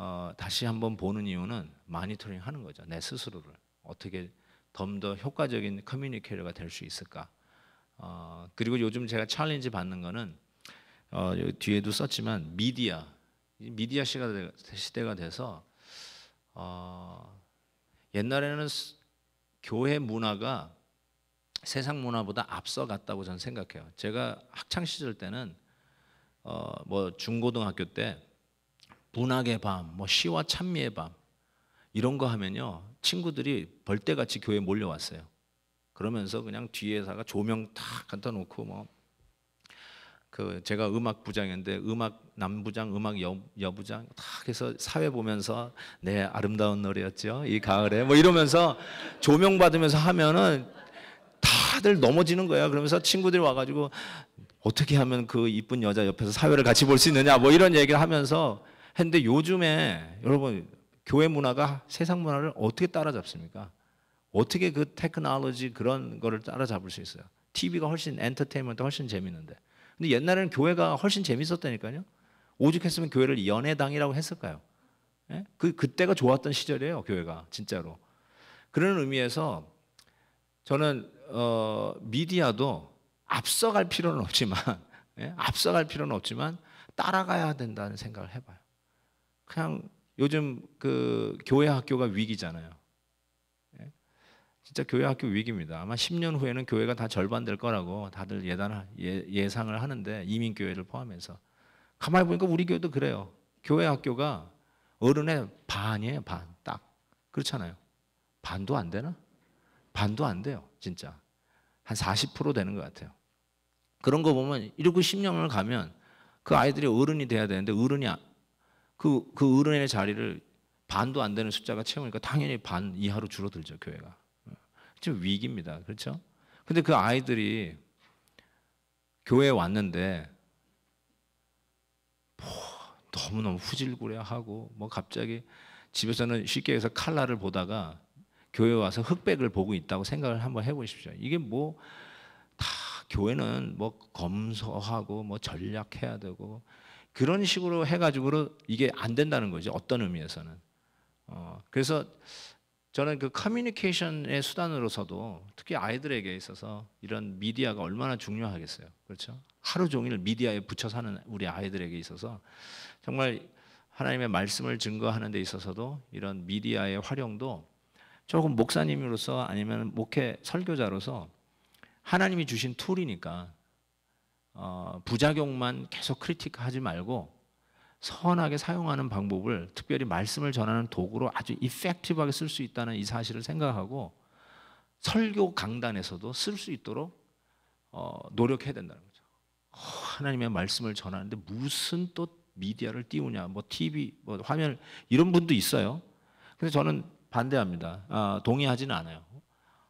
어, 다시 한번 보는 이유는 마니터링 하는 거죠. 내 스스로를 어떻게 좀더 효과적인 커뮤니케이터가 될 수 있을까. 어, 그리고 요즘 제가 챌린지 받는 거는 어, 뒤에도 썼지만 미디어 미디어 시가 시대가 돼서 어, 옛날에는 교회 문화가 세상 문화보다 앞서갔다고 저는 생각해요. 제가 학창 시절 때는 어, 뭐 중고등학교 때 분학의 밤, 뭐 시와 찬미의 밤 이런 거 하면요 친구들이 벌떼같이 교회에 몰려왔어요. 그러면서 그냥 뒤에다가 조명 탁 갖다 놓고 뭐 그 제가 음악 부장인데 음악 남부장, 음악 여, 여부장 탁 해서 사회 보면서 네 아름다운 노래였죠 이 가을에 뭐 이러면서 조명 받으면서 하면은 다들 넘어지는 거야. 그러면서 친구들이 와가지고 어떻게 하면 그 이쁜 여자 옆에서 사회를 같이 볼 수 있느냐 뭐 이런 얘기를 하면서 근데 요즘에 여러분 교회 문화가 세상 문화를 어떻게 따라잡습니까? 어떻게 그 테크놀로지 그런 거를 따라잡을 수 있어요? TV가 훨씬 엔터테인먼트 훨씬 재밌는데. 근데 옛날에는 교회가 훨씬 재밌었다니까요. 오죽했으면 교회를 연애당이라고 했을까요? 예? 그 그때가 좋았던 시절이에요, 교회가 진짜로. 그런 의미에서 저는 어, 미디어도 앞서갈 필요는 없지만 예? 앞서갈 필요는 없지만 따라가야 된다는 생각을 해봐요. 그냥 요즘 그 교회 학교가 위기잖아요. 예? 진짜 교회 학교 위기입니다. 아마 10년 후에는 교회가 다 절반 될 거라고 다들 예단 예, 상을 하는데 이민 교회를 포함해서 가만히 보니까 우리 교회도 그래요. 교회 학교가 어른의 반이에요, 반 딱. 그렇잖아요. 반도 안 되나? 반도 안 돼요, 진짜. 한 40% 되는 것 같아요. 그런 거 보면 이러고 10년을 가면 그 아이들이 어른이 돼야 되는데 어른이 아- 그, 그 어른의 자리를 반도 안 되는 숫자가 채우니까 당연히 반 이하로 줄어들죠, 교회가. 지금 위기입니다. 그렇죠? 근데 그 아이들이 교회에 왔는데, 뭐, 너무너무 후질구려하고뭐 갑자기 집에서는 쉽게 해서 칼라를 보다가 교회 와서 흑백을 보고 있다고 생각을 한번 해보십시오. 이게 뭐, 다 교회는 뭐 검소하고 뭐 전략해야 되고 그런 식으로 해가지고 이게 안 된다는 거죠. 어떤 의미에서는. 어, 그래서 저는 그 커뮤니케이션의 수단으로서도 특히 아이들에게 있어서 이런 미디어가 얼마나 중요하겠어요. 그렇죠? 하루 종일 미디어에 붙여 사는 우리 아이들에게 있어서 정말 하나님의 말씀을 증거하는 데 있어서도 이런 미디어의 활용도 조금 목사님으로서 아니면 목회 설교자로서 하나님이 주신 툴이니까 어, 부작용만 계속 크리틱하지 말고 선하게 사용하는 방법을 특별히 말씀을 전하는 도구로 아주 이펙티브하게 쓸 수 있다는 이 사실을 생각하고 설교 강단에서도 쓸 수 있도록 어, 노력해야 된다는 거죠. 어, 하나님의 말씀을 전하는데 무슨 또 미디어를 띄우냐, 뭐 TV, 뭐 화면 이런 분도 있어요. 근데 저는 반대합니다. 아, 동의하지는 않아요.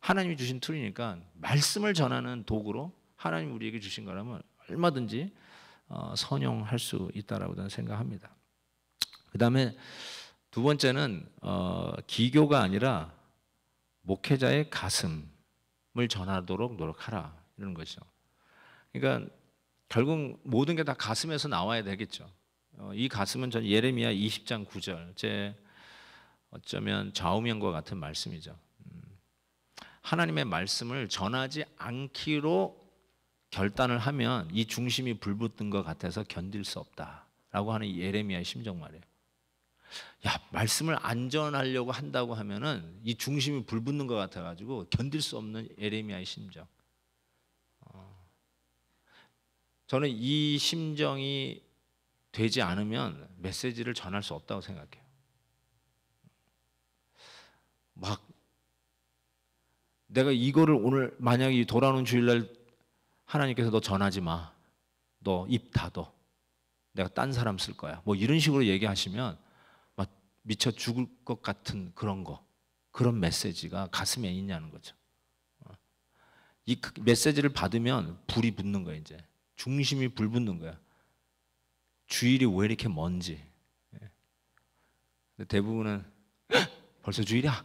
하나님이 주신 툴이니까 말씀을 전하는 도구로 하나님 우리에게 주신 거라면 얼마든지 어, 선용할 수 있다라고 저는 생각합니다. 그 다음에 두 번째는 어, 기교가 아니라 목회자의 가슴을 전하도록 노력하라 이런 것이죠. 그러니까 결국 모든 게 다 가슴에서 나와야 되겠죠. 어, 이 가슴은 전 예레미야 20장 9절 제 어쩌면 좌우명과 같은 말씀이죠. 음, 하나님의 말씀을 전하지 않기로 결단을 하면 이 중심이 불붙은 것 같아서 견딜 수 없다라고 하는 예레미야의 심정 말이에요. 야 말씀을 안전하려고 한다고 하면은 이 중심이 불붙는 것 같아가지고 견딜 수 없는 예레미야의 심정. 어. 저는 이 심정이 되지 않으면 메시지를 전할 수 없다고 생각해요. 막 내가 이거를 오늘 만약에 돌아오는 주일날 하나님께서 너 전하지 마. 너 입 닫어. 내가 딴 사람 쓸 거야. 뭐 이런 식으로 얘기하시면 막 미쳐 죽을 것 같은 그런 거. 그런 메시지가 가슴에 있냐는 거죠. 어. 이 그 메시지를 받으면 불이 붙는 거야, 이제. 중심이 불 붙는 거야. 주일이 왜 이렇게 먼지. 예. 대부분은 벌써 주일이야?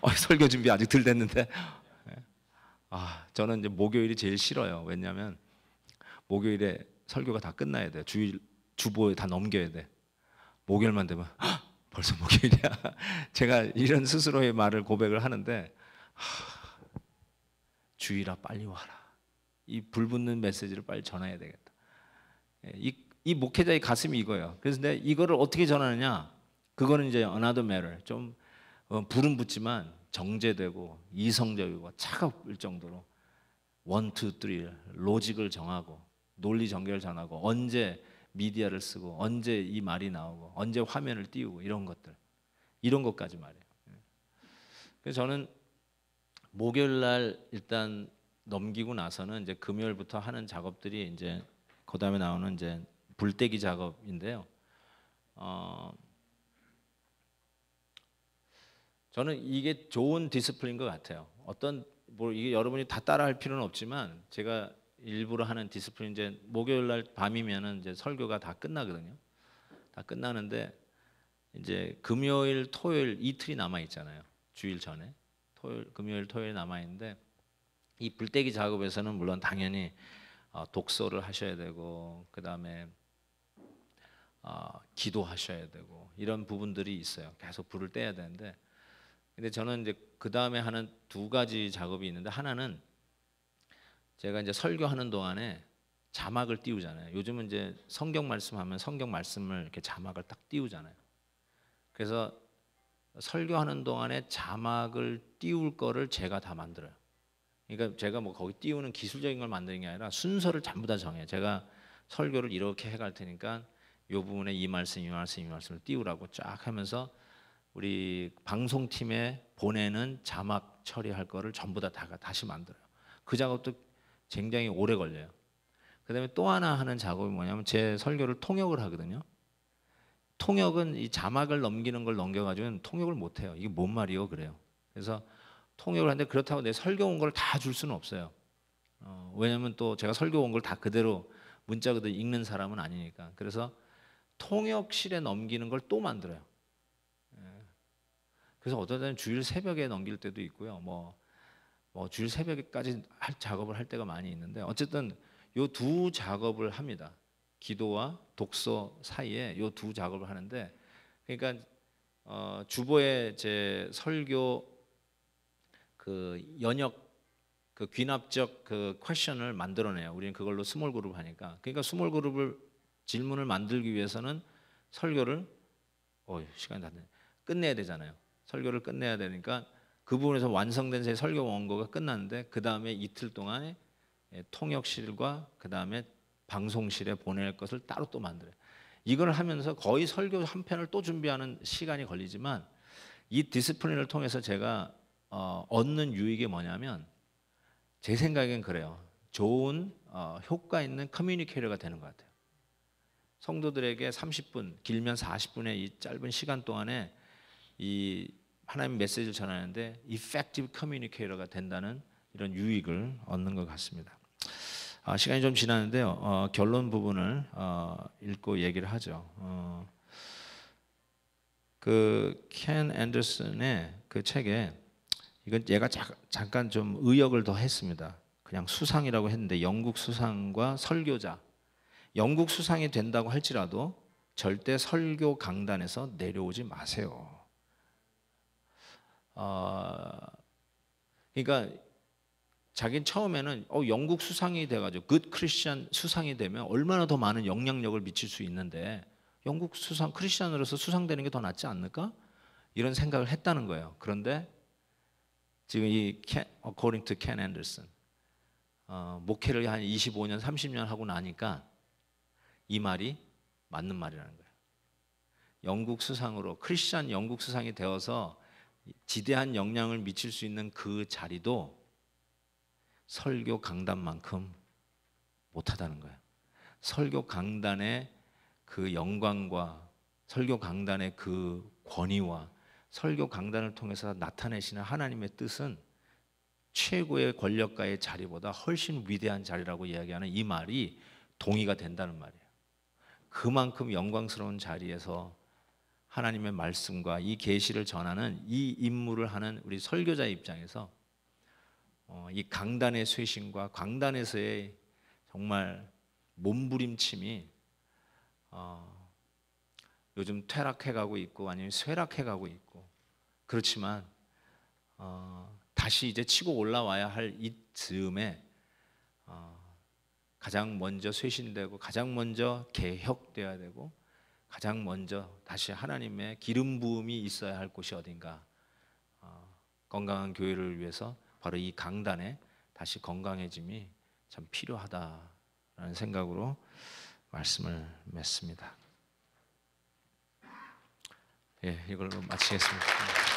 어, 설교 준비 아직 덜 됐는데 아, 저는 이제 목요일이 제일 싫어요. 왜냐하면 목요일에 설교가 다 끝나야 돼. 주일 주보에 다 넘겨야 돼. 목요일만 되면 헉, 벌써 목요일이야. 제가 이런 스스로의 말을 고백을 하는데 하, 주일아 빨리 와라. 이 불붙는 메시지를 빨리 전해야 되겠다. 예, 이, 이 목회자의 가슴이 이거예요. 그래서 내가 이거를 어떻게 전하느냐? 그거는 이제 another matter. 좀 어, 불은 붙지만 정제되고 이성적이고 차갑을 정도로 원투 쓰리 로직을 정하고 논리 전개를 전하고 언제 미디어를 쓰고 언제 이 말이 나오고 언제 화면을 띄우고 이런 것들 이런 것까지 말이에요. 그래서 저는 목요일 날 일단 넘기고 나서는 이제 금요일부터 하는 작업들이 이제 그다음에 나오는 이제 불떼기 작업인데요. 어, 저는 이게 좋은 디스플린인것 같아요. 어떤 뭐 이게 여러분이 다 따라할 필요는 없지만 제가 일부러 하는 디스플레 이제 목요일 날 밤이면은 이제 설교가 다 끝나거든요. 다 끝나는데 이제 금요일, 토요일 이틀이 남아 있잖아요. 주일 전에 토요일, 금요일, 토요일 남아 있는데 이 불떼기 작업에서는 물론 당연히 어, 독서를 하셔야 되고 그 다음에 어, 기도하셔야 되고 이런 부분들이 있어요. 계속 불을 떼야 되는데 근데 저는 이제 그 다음에 하는 두 가지 작업이 있는데 하나는 제가 이제 설교하는 동안에 자막을 띄우잖아요. 요즘은 이제 성경 말씀하면 성경 말씀을 이렇게 자막을 딱 띄우잖아요. 그래서 설교하는 동안에 자막을 띄울 거를 제가 다 만들어요. 그러니까 제가 뭐 거기 띄우는 기술적인 걸 만드는 게 아니라 순서를 전부 다 정해요. 제가 설교를 이렇게 해갈 테니까 요 부분에 이 말씀, 이 말씀, 이 말씀을 띄우라고 쫙 하면서 우리 방송팀에 보내는 자막 처리할 거를 전부 다 다시 만들어요. 그 작업도 굉장히 오래 걸려요. 그 다음에 또 하나 하는 작업이 뭐냐면 제 설교를 통역을 하거든요. 통역은 이 자막을 넘기는 걸 넘겨가지고는 통역을 못해요. 이게 뭔 말이요? 그래요. 그래서 통역을 하는데 그렇다고 내 설교 온 걸 다 줄 수는 없어요. 어, 왜냐면 하또 제가 설교 온 걸 다 그대로 문자 그대로 읽는 사람은 아니니까. 그래서 통역실에 넘기는 걸 또 만들어요. 그래서 어떤 때는 주일 새벽에 넘길 때도 있고요. 뭐, 뭐 주일 새벽까지 할 작업을 할 때가 많이 있는데 어쨌든 요 두 작업을 합니다. 기도와 독서 사이에 요 두 작업을 하는데 그러니까 어, 주보의 제 설교 그 연역 그 귀납적 그 퀘션을 만들어내요. 우리는 그걸로 스몰 그룹 하니까. 그러니까 스몰 그룹을 질문을 만들기 위해서는 설교를 어 시간이 다 됐네. 끝내야 되잖아요. 설교를 끝내야 되니까 그 부분에서 완성된 제 설교 원고가 끝났는데 그 다음에 이틀 동안에 예, 통역실과 그 다음에 방송실에 보낼 것을 따로 또 만들어요. 이걸 하면서 거의 설교 한 편을 또 준비하는 시간이 걸리지만 이 디스플린을 통해서 제가 어, 얻는 유익이 뭐냐면 제 생각엔 그래요. 좋은 어, 효과 있는 커뮤니케이터가 되는 것 같아요. 성도들에게 30분, 길면 40분의 이 짧은 시간 동안에 이 하나님의 메시지를 전하는데 effective communicator가 된다는 이런 유익을 얻는 것 같습니다. 아, 시간이 좀 지났는데요. 어, 결론 부분을 어, 읽고 얘기를 하죠. 어, 그켄 앤더슨의 그 책에 이건 얘가 자, 잠깐 좀 의역을 더 했습니다. 그냥 수상이라고 했는데 영국 수상과 설교자 영국 수상이 된다고 할지라도 절대 설교 강단에서 내려오지 마세요. 어, 그러니까 자기는 처음에는 어, 영국 수상이 돼가지고 굿 크리스천 수상이 되면 얼마나 더 많은 영향력을 미칠 수 있는데 영국 수상 크리스천으로서 수상되는 게 더 낫지 않을까? 이런 생각을 했다는 거예요. 그런데 지금 이 according to Ken Anderson 어, 목회를 한 25년 30년 하고 나니까 이 말이 맞는 말이라는 거예요. 영국 수상으로 크리스천 영국 수상이 되어서 지대한 영향을 미칠 수 있는 그 자리도 설교 강단만큼 못하다는 거예요. 설교 강단의 그 영광과 설교 강단의 그 권위와 설교 강단을 통해서 나타내시는 하나님의 뜻은 최고의 권력가의 자리보다 훨씬 위대한 자리라고 이야기하는 이 말이 동의가 된다는 말이에요. 그만큼 영광스러운 자리에서 하나님의 말씀과 이 계시를 전하는 이 임무를 하는 우리 설교자 입장에서 어, 이 강단의 쇄신과 강단에서의 정말 몸부림침이 어, 요즘 퇴락해가고 있고 아니면 쇠락해가고 있고 그렇지만 어, 다시 이제 치고 올라와야 할 이 즈음에 가장 먼저 쇄신되고 가장 먼저 개혁돼야 되고 가장 먼저 다시 하나님의 기름 부음이 있어야 할 곳이 어딘가 어, 건강한 교회를 위해서 바로 이 강단에 다시 건강해짐이 참 필요하다라는 생각으로 말씀을 맺습니다. 예, 이걸로 마치겠습니다.